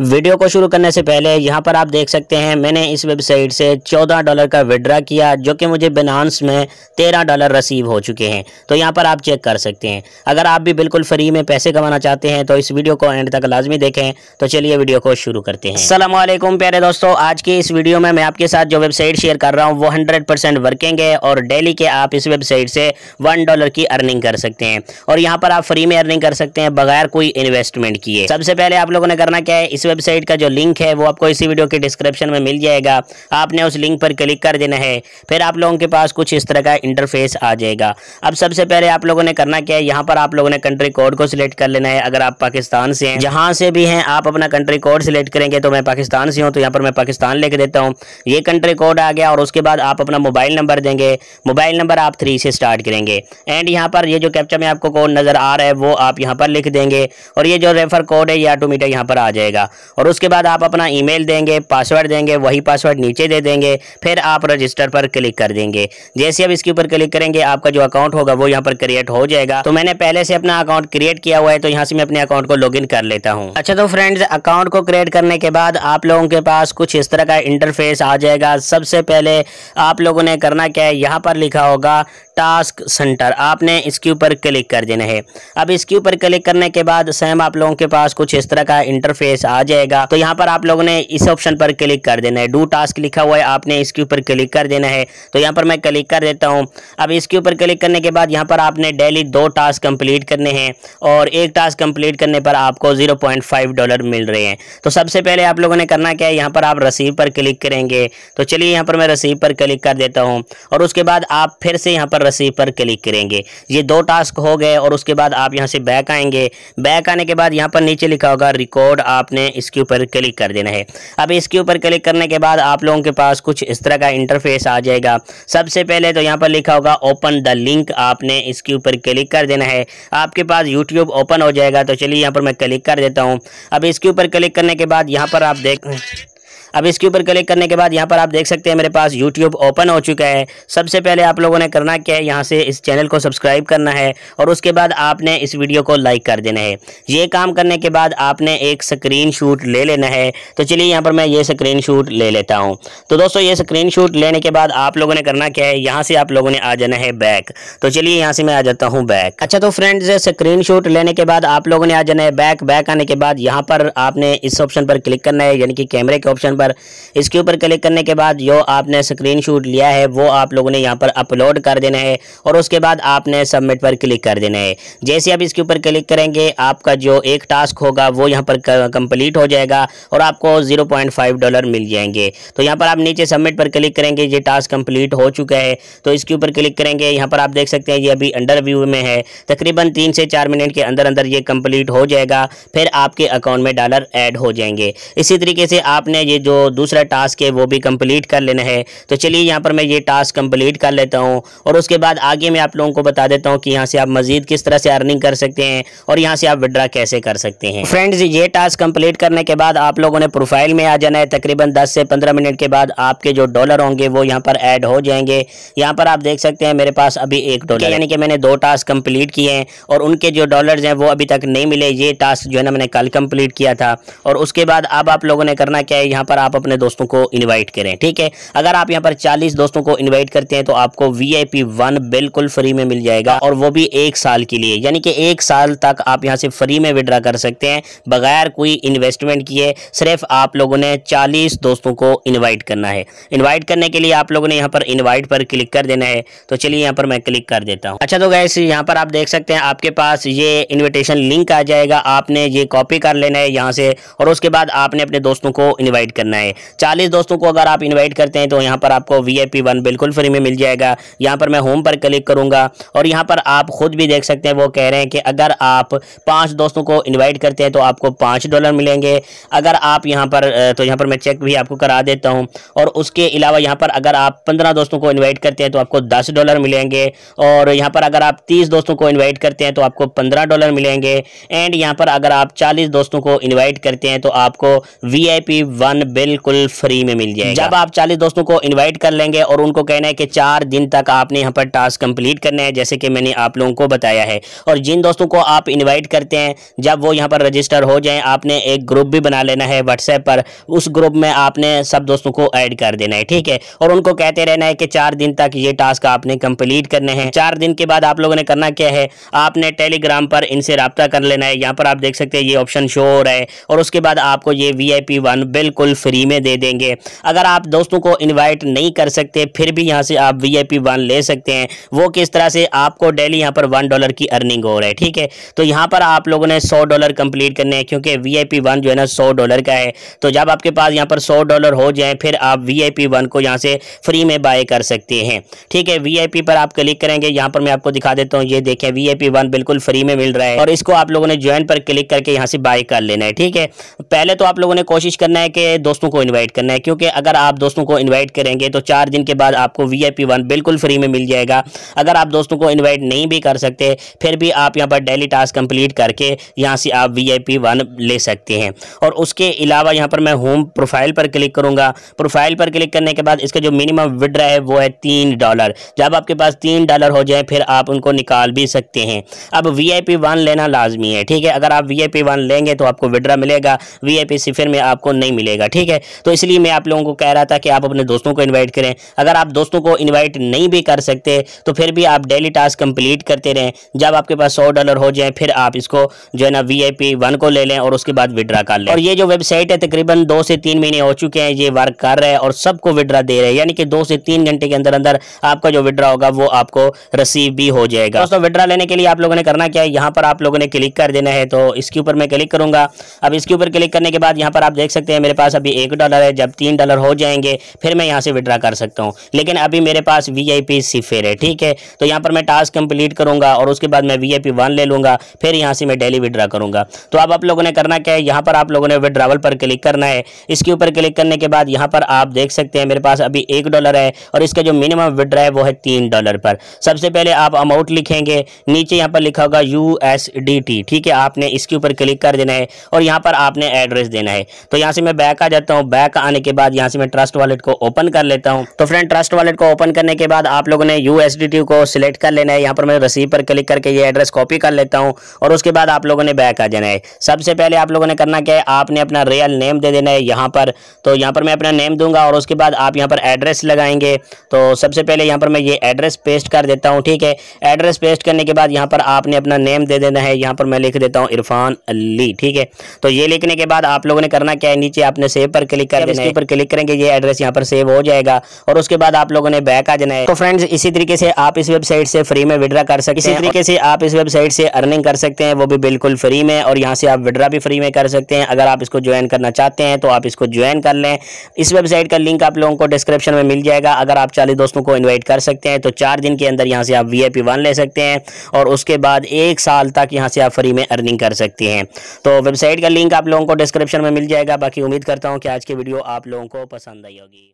video को शुरू करने से पहले यहाँ पर आप देख सकते हैं मैंने इस वेबसाइट से 14 डॉलर का विड्रा किया जो कि मुझे बिनांस में 13 डॉलर रसीव हो चुके हैं तो यहाँ पर आप चेक कर सकते हैं अगर आप भी बिल्कुल फ्री में पैसे कमाना चाहते हैं तो इस वीडियो को एंड तक लाजमी देखें तो चलिए वीडियो को शुरू करते हैं सलामकुम प्यारे दोस्तों आज की इस वीडियो में मैं आपके साथ जो वेबसाइट शेयर कर रहा हूँ वो हंड्रेड वर्किंग है और डेली के आप इस वेबसाइट से वन डॉलर की अर्निंग कर सकते हैं और यहाँ पर आप फ्री में अर्निंग कर सकते हैं बगैर कोई इन्वेस्टमेंट किए सबसे पहले आप लोगों ने करना क्या है इस वेबसाइट का जो लिंक है वो आपको इसी वीडियो के डिस्क्रिप्शन में मिल जाएगा आपने उस लिंक पर क्लिक कर देना है फिर आप लोगों के पास कुछ इस तरह का इंटरफेस आ जाएगा अब सबसे पहले आप लोगों ने करना क्या है यहाँ पर आप लोगों ने कंट्री कोड को सिलेक्ट कर लेना है अगर आप पाकिस्तान से हैं जहाँ से भी हैं आप अपना कंट्री कोड सिलेक्ट करेंगे तो मैं पाकिस्तान से हूँ तो यहाँ पर मैं पाकिस्तान लेकर देता हूँ ये कंट्री कोड आ गया और उसके बाद आप अपना मोबाइल नंबर देंगे मोबाइल नंबर आप थ्री से स्टार्ट करेंगे एंड यहाँ पर ये जो कैप्चा में आपको कोड नज़र आ रहा है वो आप यहाँ पर लिख देंगे और ये जो रेफर कोड है ये ऑटोमीटर यहाँ पर आ जाएगा और उसके बाद आप अपना ईमेल देंगे पासवर्ड देंगे वही पासवर्ड नीचे दे देंगे फिर आप रजिस्टर पर क्लिक कर देंगे जैसे आप इसके ऊपर क्लिक करेंगे आपका जो अकाउंट होगा वो यहाँ पर क्रिएट हो जाएगा तो मैंने पहले से अपना अकाउंट क्रिएट किया हुआ है तो यहाँ से मैं अपने अकाउंट को लॉग कर लेता हूँ अच्छा तो फ्रेंड्स अकाउंट को क्रिएट करने के बाद आप लोगों के पास कुछ इस तरह का इंटरफेस आ जाएगा सबसे पहले आप लोगों ने करना क्या है यहाँ पर लिखा होगा टास्क सेंटर आपने इसके ऊपर क्लिक कर देना है अब इसके ऊपर क्लिक करने के बाद सेम आप लोगों के पास कुछ इस तरह का इंटरफेस आ जाएगा तो यहाँ पर आप लोगों ने इस ऑप्शन पर क्लिक कर देना है डू टास्क लिखा हुआ है आपने इसके ऊपर क्लिक कर देना है तो यहाँ पर मैं क्लिक कर देता हूँ अब इसके ऊपर क्लिक करने के बाद यहाँ पर आपने डेली दो टास्क कंप्लीट करने हैं और एक टास्क कंप्लीट करने पर आपको जीरो डॉलर मिल रहे हैं तो सबसे पहले आप लोगों ने करना क्या है यहाँ पर आप रसीद पर क्लिक करेंगे तो चलिए यहाँ पर मैं रसीद पर क्लिक कर देता हूँ और उसके बाद आप फिर से यहाँ पर और रसीव पर क्लिक करेंगे ये दो टास्क हो गए और उसके बाद आप यहाँ से बैक आएंगे बैक आने के बाद यहाँ पर नीचे लिखा होगा रिकॉर्ड आपने इसके ऊपर क्लिक कर देना है अब इसके ऊपर क्लिक करने के बाद आप लोगों के पास कुछ इस तरह का इंटरफेस आ जाएगा सबसे पहले तो यहाँ पर लिखा होगा ओपन द लिंक आपने इसके ऊपर क्लिक कर देना है आपके पास यूट्यूब ओपन हो जाएगा तो चलिए यहाँ पर मैं क्लिक कर देता हूँ अब इसके ऊपर क्लिक करने के बाद यहाँ पर आप देख अब इसके ऊपर क्लिक करने के बाद यहाँ पर आप देख सकते हैं मेरे पास यूट्यूब ओपन हो चुका है सबसे पहले आप लोगों ने करना क्या है यहाँ से इस चैनल को सब्सक्राइब करना है और उसके बाद आपने इस वीडियो को लाइक कर देना है ये काम करने के बाद आपने एक स्क्रीन ले लेना है तो चलिए यहाँ पर मैं ये स्क्रीन ले लेता हूँ तो दोस्तों ये स्क्रीन लेने के बाद आप लोगों ने करना क्या है यहाँ से आप लोगों ने आ जाना है बैक तो चलिए यहाँ से मैं आ जाता हूँ बैक अच्छा तो फ्रेंड्स स्क्रीन लेने के बाद आप लोगों ने आ जाना है बैक बैक आने के बाद यहाँ पर आपने इस ऑप्शन पर क्लिक करना है यानी कि कैमरे के ऑप्शन पर ऊपर इसके ऊपर क्लिक करने के बाद जो आपने स्क्रीन लिया है वो आप लोगों ने यहाँ पर अपलोड कर देना है और उसके बाद आपने सबमिट पर क्लिक कर देना है जैसे आप इसके ऊपर क्लिक करेंगे आपका जो एक टास्क होगा वो यहाँ पर कंप्लीट हो जाएगा और आपको जीरो डॉलर मिल जाएंगे तो यहाँ पर आप नीचे सबमिट पर क्लिक करेंगे ये टास्क कंप्लीट हो चुका है तो इसके ऊपर क्लिक करेंगे यहाँ पर आप देख सकते हैं ये अभी अंडर व्यू में है तकरीबन तीन से चार मिनट के अंदर अंदर ये कंप्लीट हो जाएगा फिर आपके अकाउंट में डॉलर एड हो जाएंगे इसी तरीके से आपने ये जो जो दूसरा टास्क है वो भी कंप्लीट कर लेना है तो चलिए यहाँ पर मैं ये टास्क कंप्लीट कर लेता हूँ और उसके बाद आगे मैं आप लोगों को बता देता हूँ कि यहाँ से आप मज़ीद किस तरह से अर्निंग कर सकते हैं और यहाँ से आप विड्रा कैसे कर सकते हैं फ्रेंड्स ये टास्क कंप्लीट करने के बाद आप लोगों ने प्रोफाइल में आ जाना है तकरीबन दस से पंद्रह मिनट के बाद आपके जो डॉलर होंगे वो यहाँ पर एड हो जाएंगे यहाँ पर आप देख सकते हैं मेरे पास अभी एक डॉलर यानी कि मैंने दो टास्क कंप्लीट किए हैं और उनके जो डॉलर हैं वो अभी तक नहीं मिले ये टास्क जो है ना मैंने कल कंप्लीट किया था और उसके बाद अब आप लोगों ने करना क्या है यहाँ पर आप अपने दोस्तों को इनवाइट करें ठीक है अगर आप यहाँ पर 40 दोस्तों को इनवाइट करते हैं तो आपको वी आई पी वन बिल्कुल फ्री में मिल जाएगा और वो भी एक साल के लिए यानी कि एक साल तक आप यहाँ से फ्री में विड्रा कर सकते हैं बगैर कोई इन्वेस्टमेंट किए सिर्फ आप लोगों ने चालीस दोस्तों को इन्वाइट करना है इन्वाइट करने के लिए आप लोगों ने यहाँ पर इन्वाइट पर क्लिक कर देना है तो चलिए यहाँ पर मैं क्लिक कर देता हूँ अच्छा तो गैस यहाँ पर आप देख सकते हैं आपके पास ये इन्विटेशन लिंक आ जाएगा आपने ये कॉपी कर लेना है यहाँ से और उसके बाद आपने अपने दोस्तों को इन्वाइट करना ના 40 દોસ્તો કો અગર આપ ઇન્વાઇટ કરતે હે તો યહાં પર આપકો વીઆઈપી 1 બિલકુલ ફ્રી મે મિલ જાયેગા યહાં પર મે હોમ પર ક્લિક કરુંગા ઓર યહાં પર આપ ખુદ ભી દેખ સકતે હે વો કહે રહે હે કે અગર આપ 5 દોસ્તો કો ઇન્વાઇટ કરતે હે તો આપકો 5 ડોલર મિલેંગે અગર આપ યહાં પર તો યહાં પર મે ચેક ભી આપકો کرا دیتا ہوں ઓર ઉસકે ઇલાવા યહાં પર અગર આપ 15 દોસ્તો કો ઇન્વાઇટ કરતે હે તો આપકો 10 ડોલર મિલેંગે ઓર યહાં પર અગર આપ 30 દોસ્તો કો ઇન્વાઇટ કરતે હે તો આપકો 15 ડોલર મિલેંગે એન્ડ યહાં પર અગર આપ 40 દોસ્તો કો ઇન્વાઇટ કરતે હે તો આપકો વીઆઈપી 1 बिल्कुल फ्री में मिल जाएगा जब आप चालीस दोस्तों को इनवाइट कर लेंगे और उनको कहना है कि चार दिन तक आपने यहाँ पर टास्क कंप्लीट करना है जैसे कि मैंने आप लोगों को बताया है और जिन दोस्तों को आप इन्वाइट करते हैं जब वो यहाँ पर रजिस्टर हो जाए आपने एक ग्रुप भी बना लेना है व्हाट्सएप पर उस ग्रुप में आपने सब दोस्तों को ऐड कर देना है ठीक है और उनको कहते रहना है कि चार दिन तक ये टास्क आपने कंप्लीट करने हैं चार दिन के बाद आप लोगों ने करना क्या है आपने टेलीग्राम पर इनसे रबता कर लेना है यहाँ पर आप देख सकते हैं ये ऑप्शन शो हो रहा है और उसके बाद आपको ये वी आई पी वन बिल्कुल फ्री में दे देंगे अगर आप दोस्तों को इन्वाइट नहीं कर सकते फिर भी यहाँ से आप वी आई वन ले सकते हैं वो किस तरह से आपको डेली यहाँ पर वन डॉलर की अर्निंग हो रहा है ठीक है तो यहाँ पर आप लोगों ने सौ डॉलर कंप्लीट करने हैं क्योंकि वी आई जो है ना सौ डॉलर का है तो जब आपके पास यहाँ पर सौ डॉलर हो जाए फिर आप वी आई वन को यहाँ से फ्री में बाय कर सकते हैं ठीक है वी आई पी पर आप क्लिक करेंगे यहाँ पर मैं आपको दिखा देता हूँ ये देखें वी आई पी वन बिल्कुल फ्री में मिल रहा है और इसको आप लोगों ने ज्वाइन पर क्लिक करके यहाँ से बाय कर लेना है ठीक है पहले तो आप लोगों ने कोशिश करना है कि दो दोस्तों को इन्वाइट करना है क्योंकि अगर आप दोस्तों को इन्वाइट करेंगे तो चार दिन के बाद आपको वी आई पी वन बिल्कुल फ्री में मिल जाएगा अगर आप दोस्तों को इन्वाइट नहीं भी कर सकते फिर भी आप यहाँ पर डेली टास्क कंप्लीट करके यहाँ से आप वी आई पी वन ले सकते हैं और उसके अलावा यहाँ पर मैं होम प्रोफाइल पर क्लिक करूँगा प्रोफाइल पर क्लिक करने के बाद इसका जो मिनिमम विड्रा है वो है तीन डॉलर जब आपके पास तीन डॉलर हो जाए फिर आप उनको निकाल भी सकते हैं अब वी आई पी वन लेना लाजमी है ठीक है अगर आप वी आई पी वन लेंगे तो आपको विड्रा मिलेगा वी आई पी सिफिर में आपको नहीं मिलेगा ठीक ठीक है तो इसलिए मैं आप लोगों को कह रहा था कि आप अपने दोस्तों को इन्वाइट करें अगर आप दोस्तों को इन्वाइट नहीं भी कर सकते तो फिर भी आप डेली टास्क कंप्लीट करते रहें जब आपके पास सौ डॉलर हो जाए फिर आप इसको जो है ना वी आई को ले लें और उसके बाद विड्रा कर लें और ये जो वेबसाइट है तकरीबन दो से तीन महीने हो चुके हैं ये वर्क कर रहे हैं और सबको विड्रा दे रहे हैं यानी कि दो से तीन घंटे के अंदर अंदर आपका जो विड्रा होगा वो आपको रिसीव भी हो जाएगा दोस्तों विड्रा लेने के लिए आप लोगों ने करना क्या है यहाँ पर आप लोगों ने क्लिक कर देना है तो इसके ऊपर मैं क्लिक करूंगा अब इसके ऊपर क्लिक करने के बाद यहाँ पर आप देख सकते हैं मेरे पास अभी अभी एक डॉलर है जब तीन डॉलर हो जाएंगे फिर मैं यहाँ से विड्रा कर सकता हूँ लेकिन अभी मेरे पास वी आई पी सिफेर है ठीक है तो यहाँ पर मैं टास्क कंप्लीट करूँगा और उसके बाद मैं वी आई पी वन ले लूँगा फिर यहाँ से मैं डेली विड्रा करूँगा तो अब आप लोगों ने करना क्या है यहाँ पर आप लोगों ने विड्रावल पर क्लिक करना है इसके ऊपर क्लिक करने के बाद यहाँ पर आप देख सकते हैं मेरे पास अभी एक डॉलर है और इसका जो मिनिमम विड्रा है वो है तीन डॉलर पर सबसे पहले आप अमाउंट लिखेंगे नीचे यहाँ पर लिखा होगा यू ठीक है आपने इसके ऊपर क्लिक कर देना है और यहाँ पर आपने एड्रेस देना है तो यहाँ से मैं बैक आ जाता लेता हूँ बैक आने के बाद यहाँ से मैं ट्रस्ट वॉलेट को ओपन कर लेता हूँ तो फ्रेंड ट्रस्ट वॉलेट को ओपन करने के बाद आप लोगों ने यू को सिलेक्ट कर लेना है यहाँ पर मैं रसीद पर क्लिक करके ये एड्रेस कॉपी कर लेता हूँ और उसके बाद आप लोगों ने बैक आ जाना है सबसे पहले आप लोगों ने करना क्या है आपने अपना रियल नेम दे देना है यहाँ पर तो यहाँ पर मैं अपना नेम दूंगा और उसके बाद आप यहाँ पर एड्रेस लगाएंगे तो सबसे पहले यहाँ पर मैं ये एड्रेस पेस्ट कर देता हूँ ठीक है एड्रेस पेस्ट करने के बाद यहाँ पर आपने अपना नेम दे देना है यहाँ पर मैं लिख देता हूँ इरफान अली ठीक है तो ये लिखने के बाद आप लोगों ने करना क्या है नीचे आपने सेव ऊपर क्लिक कर देना है ऊपर क्लिक करेंगे ये एड्रेस यहाँ पर सेव हो जाएगा और उसके बाद आप लोगों ने बैक आ जाना है तो फ्रेंड्स इसी तरीके से आप इस वेबसाइट से फ्री में विड्रा कर सकते हैं इसी तरीके से आप इस वेबसाइट से अर्निंग कर सकते हैं वो भी बिल्कुल फ्री में और यहाँ से आप विड्रा भी फ्री में कर सकते हैं अगर आप इसको ज्वाइन करना चाहते हैं तो आप इसको ज्वाइन कर लें इस वेबसाइट का लिंक आप लोगों को डिस्क्रिप्शन में मिल जाएगा अगर आप चालीस दोस्तों को इन्वाइट कर सकते हैं तो चार दिन के अंदर यहाँ से आप वी वन ले सकते हैं और उसके बाद एक साल तक यहाँ से आप फ्री में अर्निंग कर सकते हैं तो वेबसाइट का लिंक आप लोगों को डिस्क्रिप्शन में मिल जाएगा बाकी उम्मीद करता हूँ कि आज की वीडियो आप लोगों को पसंद आई होगी